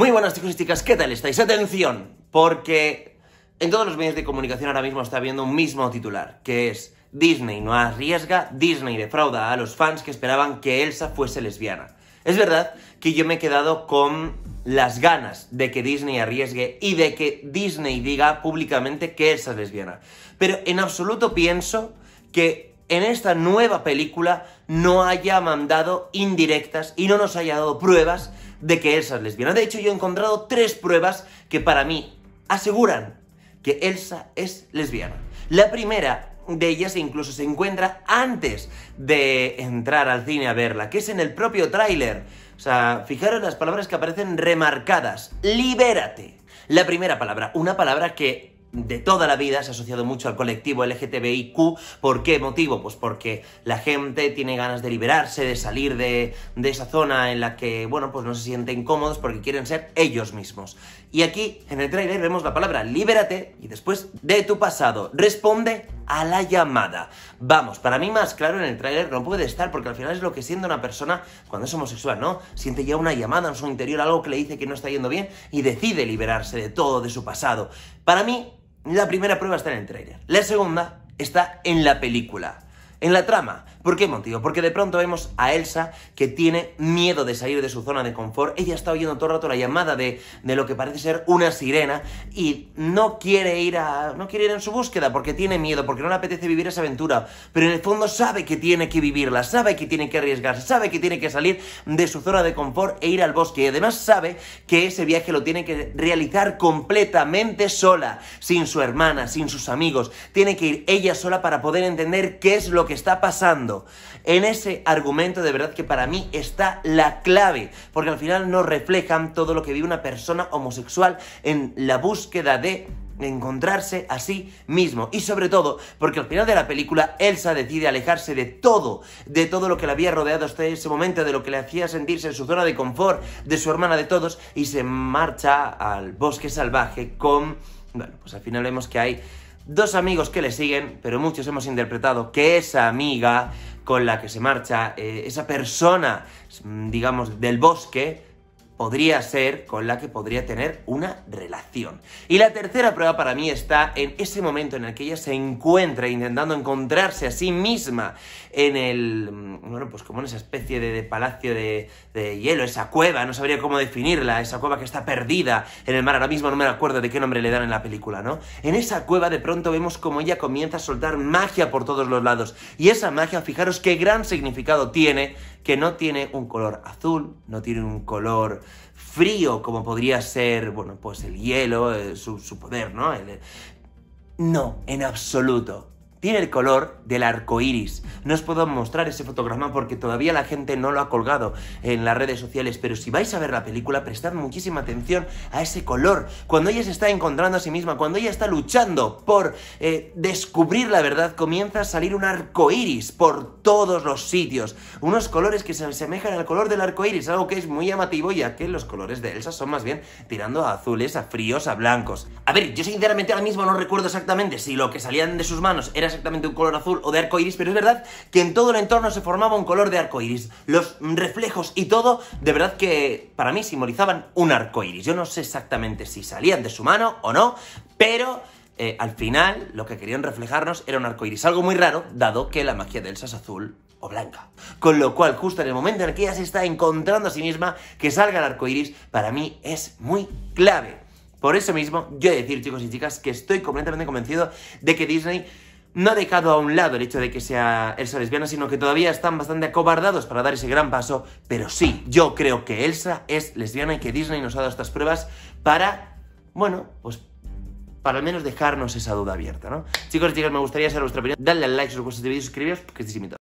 Muy buenas chicos y chicas, ¿qué tal estáis? Atención, porque en todos los medios de comunicación ahora mismo está habiendo un mismo titular, que es Disney no arriesga, Disney defrauda a los fans que esperaban que Elsa fuese lesbiana. Es verdad que yo me he quedado con las ganas de que Disney arriesgue y de que Disney diga públicamente que Elsa es lesbiana, pero en absoluto pienso que en esta nueva película no haya mandado indirectas y no nos haya dado pruebas de que Elsa es lesbiana. De hecho, yo he encontrado tres pruebas que para mí aseguran que Elsa es lesbiana. La primera de ellas incluso se encuentra antes de entrar al cine a verla, que es en el propio tráiler. O sea, fijaros las palabras que aparecen remarcadas. Libérate. La primera palabra, una palabra que de toda la vida se ha asociado mucho al colectivo LGTBIQ. ¿Por qué motivo? Pues porque la gente tiene ganas de liberarse, de salir de, esa zona en la que, bueno, pues no se sienten cómodos porque quieren ser ellos mismos. Y aquí en el trailer vemos la palabra libérate y después de tu pasado. Responde a la llamada. Vamos, para mí más claro en el tráiler no puede estar porque al final es lo que siente una persona cuando es homosexual, ¿no? Siente ya una llamada en su interior, algo que le dice que no está yendo bien y decide liberarse de todo, de su pasado. Para mí la primera prueba está en el trailer, La segunda está en la película en la trama. ¿Por qué motivo? Porque de pronto vemos a Elsa que tiene miedo de salir de su zona de confort. Ella está oyendo todo el rato la llamada de, de lo que parece ser una sirena y no quiere ir a. no quiere ir en su búsqueda porque tiene miedo, porque no le apetece vivir esa aventura. Pero en el fondo sabe que tiene que vivirla, sabe que tiene que arriesgarse, sabe que tiene que salir de su zona de confort e ir al bosque. Y además sabe que ese viaje lo tiene que realizar completamente sola, sin su hermana, sin sus amigos. Tiene que ir ella sola para poder entender qué es lo que está pasando en ese argumento de verdad que para mí está la clave, porque al final no reflejan todo lo que vive una persona homosexual en la búsqueda de encontrarse a sí mismo. Y sobre todo, porque al final de la película, Elsa decide alejarse de todo, de todo lo que la había rodeado hasta ese momento, de lo que le hacía sentirse en su zona de confort, de su hermana, de todos, y se marcha al bosque salvaje con... Bueno, pues al final vemos que hay dos amigos que le siguen, pero muchos hemos interpretado que esa amiga con la que se marcha, eh, esa persona, mm, digamos, del bosque, podría ser, con la que podría tener una relación. Y la tercera prueba para mí está en ese momento en el que ella se encuentra intentando encontrarse a sí misma en el, mm, bueno, pues como en esa especie de, palacio de, de, hielo, esa cueva, no sabría cómo definirla, esa cueva que está perdida en el mar, ahora mismo no me acuerdo de qué nombre le dan en la película, ¿no? En esa cueva de pronto vemos como ella comienza a soltar magia por todos los lados, y esa magia, fijaros qué gran significado tiene que no tiene un color azul, no tiene un color frío como podría ser, bueno, pues el hielo, eh, su, poder, ¿no? Eh, no, en absoluto tiene el color del arco iris. No os puedo mostrar ese fotograma porque todavía la gente no lo ha colgado en las redes sociales, pero si vais a ver la película, prestad muchísima atención a ese color. Cuando ella se está encontrando a sí misma, cuando ella está luchando por eh, descubrir la verdad, comienza a salir un arco iris por todos los sitios. Unos colores que se asemejan al color del arco iris, algo que es muy llamativo, ya que los colores de Elsa son más bien tirando a azules, a fríos, a blancos. A ver, yo sinceramente ahora mismo no recuerdo exactamente si lo que salían de sus manos era exactamente un color azul o de arco iris, pero es verdad que en todo el entorno se formaba un color de arco iris. Los reflejos y todo, de verdad que para mí simbolizaban un arco iris. Yo no sé exactamente si salían de su mano o no, pero eh, al final lo que querían reflejarnos era un arco iris, algo muy raro, dado que la magia de Elsa es azul o blanca. Con lo cual, justo en el momento en el que ella se está encontrando a sí misma, que salga el arco iris, para mí es muy clave. Por eso mismo, yo he de decir, chicos y chicas, que estoy completamente convencido de que Disney no ha dejado a un lado el hecho de que sea Elsa lesbiana, sino que todavía están bastante acobardados para dar ese gran paso, pero sí, yo creo que Elsa es lesbiana y que Disney nos ha dado estas pruebas para, bueno, pues para al menos dejarnos esa duda abierta, ¿no? Chicos y chicas, me gustaría saber vuestra opinión, dadle al like si os gusta este vídeo porque es